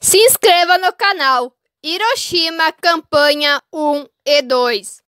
Se inscreva no canal Hiroshima Campanha 1 e 2.